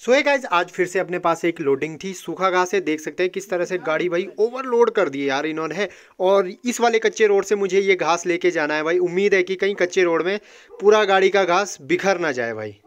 सो so, guys आज फिर से अपने पास एक लोडिंग थी सूखा घास है देख सकते हैं किस तरह से गाड़ी भाई ओवरलोड कर दी यार इन्होंने और इस वाले कच्चे रोड से मुझे ये घास लेके जाना है भाई उम्मीद है कि कहीं कच्चे रोड में पूरा गाड़ी का घास बिखर ना जाए भाई